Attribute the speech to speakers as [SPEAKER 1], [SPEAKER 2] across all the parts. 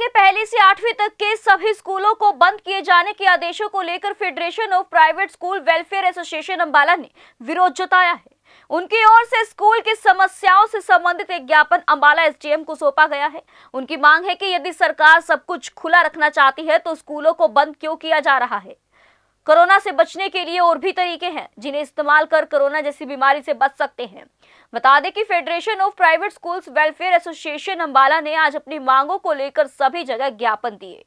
[SPEAKER 1] के पहले से आठवीं तक के सभी स्कूलों को बंद किए जाने के आदेशों को लेकर federation of private school welfare association Ambala ने विरोध जताया है उनकी ओर से स्कूल की समस्याओं से संबंधित एक ज्ञापन अम्बाला एसडीएम को सौंपा गया है उनकी मांग है कि यदि सरकार सब कुछ खुला रखना चाहती है तो स्कूलों को बंद क्यों किया जा रहा है कोरोना से बचने के लिए और भी तरीके हैं जिन्हें इस्तेमाल कर कोरोना जैसी बीमारी से बच सकते हैं बता दें कि federation of private schools welfare association Ambala ने आज अपनी मांगों को लेकर सभी जगह ज्ञापन दिए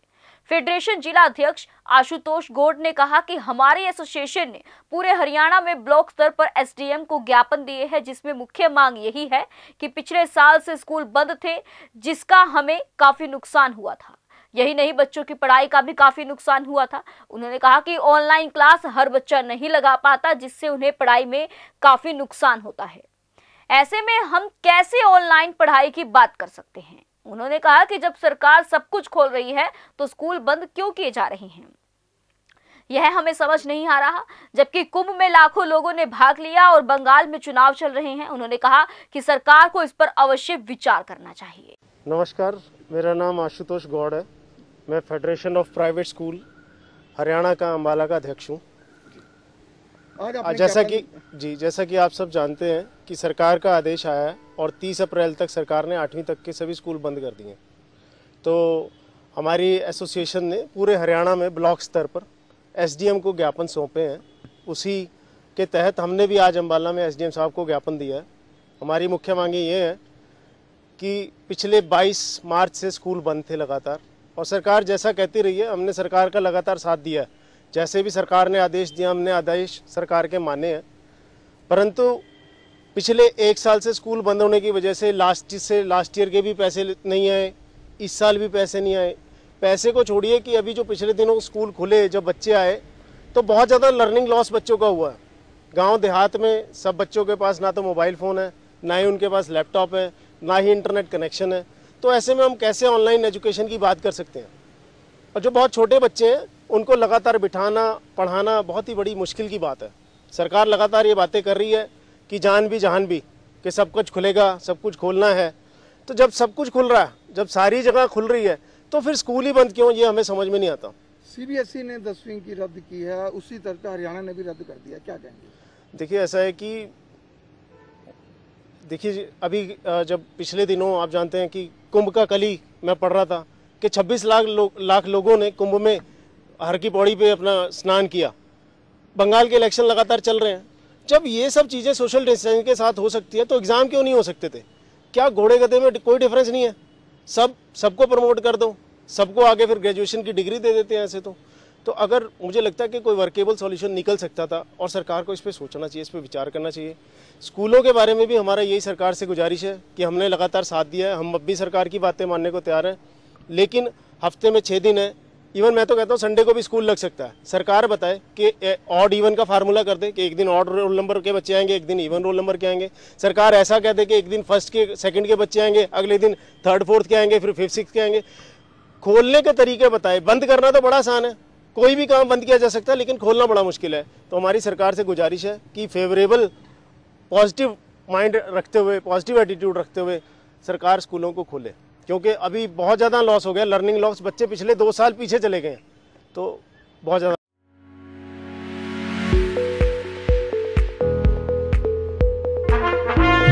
[SPEAKER 1] फेडरेशन जिला अध्यक्ष आशुतोष गोड ने कहा कि हमारे एसोसिएशन ने पूरे हरियाणा में ब्लॉक स्तर पर एसडीएम को ज्ञापन दिए हैं जिसमें मुख्य मांग यही है कि पिछले साल से स्कूल बंद थे जिसका हमें काफी नुकसान हुआ था यही नहीं बच्चों की पढ़ाई का भी काफ़ी नुकसान हुआ था उन्होंने कहा कि ऑनलाइन क्लास हर बच्चा नहीं लगा पाता जिससे उन्हें पढ़ाई में काफ़ी नुकसान होता है ऐसे में हम कैसे ऑनलाइन पढ़ाई की बात कर सकते हैं उन्होंने कहा कि जब सरकार सब कुछ खोल रही है तो स्कूल बंद क्यों किए जा रहे हैं यह हमें समझ नहीं आ रहा जबकि कुंभ में लाखों लोगों ने भाग लिया और बंगाल में चुनाव चल रहे हैं उन्होंने कहा कि सरकार को इस पर अवश्य विचार करना चाहिए
[SPEAKER 2] नमस्कार मेरा नाम आशुतोष गौड़ है मैं federation of private school Haryana का अम्बाला का अध्यक्ष हूँ जैसा कि जी जैसा कि आप सब जानते हैं कि सरकार का आदेश आया है और 30 अप्रैल तक सरकार ने आठवीं तक के सभी स्कूल बंद कर दिए तो हमारी एसोसिएशन ने पूरे हरियाणा में ब्लॉक स्तर पर एसडीएम को ज्ञापन सौंपे हैं उसी के तहत हमने भी आज अम्बाला में एसडीएम साहब को ज्ञापन दिया है हमारी मुख्य मांगे ये हैं कि पिछले 22 मार्च से स्कूल बंद थे लगातार और सरकार जैसा कहती रही है हमने सरकार का लगातार साथ दिया जैसे भी सरकार ने आदेश दिया हमने आदेश सरकार के माने हैं परंतु पिछले एक साल से स्कूल बंद होने की वजह से लास्ट से लास्ट ईयर के भी पैसे नहीं आए इस साल भी पैसे नहीं आए पैसे को छोड़िए कि अभी जो पिछले दिनों स्कूल खुले जब बच्चे आए तो बहुत ज़्यादा लर्निंग लॉस बच्चों का हुआ है गाँव देहात में सब बच्चों के पास ना तो मोबाइल फ़ोन है ना ही उनके पास लैपटॉप है ना ही इंटरनेट कनेक्शन है तो ऐसे में हम कैसे ऑनलाइन एजुकेशन की बात कर सकते हैं और जो बहुत छोटे बच्चे हैं उनको लगातार बिठाना पढ़ाना बहुत ही बड़ी मुश्किल की बात है सरकार लगातार ये बातें कर रही है कि जान भी जहान भी कि सब कुछ खुलेगा सब कुछ खोलना है तो जब सब कुछ खुल रहा है जब सारी जगह खुल रही है तो फिर स्कूल ही बंद क्यों ये हमें समझ में नहीं आता सीबीएसई e ने दसवीं की रद्द की है उसी तरह हरियाणा ने भी रद्द कर दिया क्या कहेंगे देखिए ऐसा है कि देखिए अभी जब पिछले दिनों आप जानते हैं कि कुंभ का कली मैं पढ़ रहा था कि 26 लाख लो, लाख लोगों ने कुंभ में हर की पौड़ी पे अपना स्नान किया बंगाल के इलेक्शन लगातार चल रहे हैं जब ये सब चीज़ें सोशल डिस्टेंसिंग के साथ हो सकती है तो एग्ज़ाम क्यों नहीं हो सकते थे क्या घोड़े गधे में कोई डिफरेंस नहीं है सब सबको प्रमोट कर दो सबको आगे फिर ग्रेजुएशन की डिग्री दे देते हैं ऐसे तो तो अगर मुझे लगता है कि कोई वर्केबल सॉल्यूशन निकल सकता था और सरकार को इस पर सोचना चाहिए इस पर विचार करना चाहिए स्कूलों के बारे में भी हमारा यही सरकार से गुजारिश है कि हमने लगातार साथ दिया है हम अब भी सरकार की बातें मानने को तैयार हैं लेकिन हफ्ते में छः दिन है इवन मैं तो कहता हूँ संडे को भी स्कूल लग सकता है सरकार बताए कि ऑड इवन का फार्मूला कर दे कि एक दिन ऑड रोल नंबर के बच्चे आएंगे एक दिन इवन रोल नंबर के आएंगे सरकार ऐसा कह दे कि एक दिन फर्स्ट के सेकंड के बच्चे आएंगे अगले दिन थर्ड फोर्थ के आएंगे फिर फिफ्थ सिक्स के आएंगे खोलने के तरीके बताए बंद करना तो बड़ा आसान है कोई भी काम बंद किया जा सकता है लेकिन खोलना बड़ा मुश्किल है तो हमारी सरकार से गुजारिश है कि फेवरेबल पॉजिटिव माइंड रखते हुए पॉजिटिव एटीट्यूड रखते हुए सरकार स्कूलों को खोले क्योंकि अभी बहुत ज़्यादा लॉस हो गया लर्निंग लॉस बच्चे पिछले दो साल पीछे चले गए तो बहुत ज़्यादा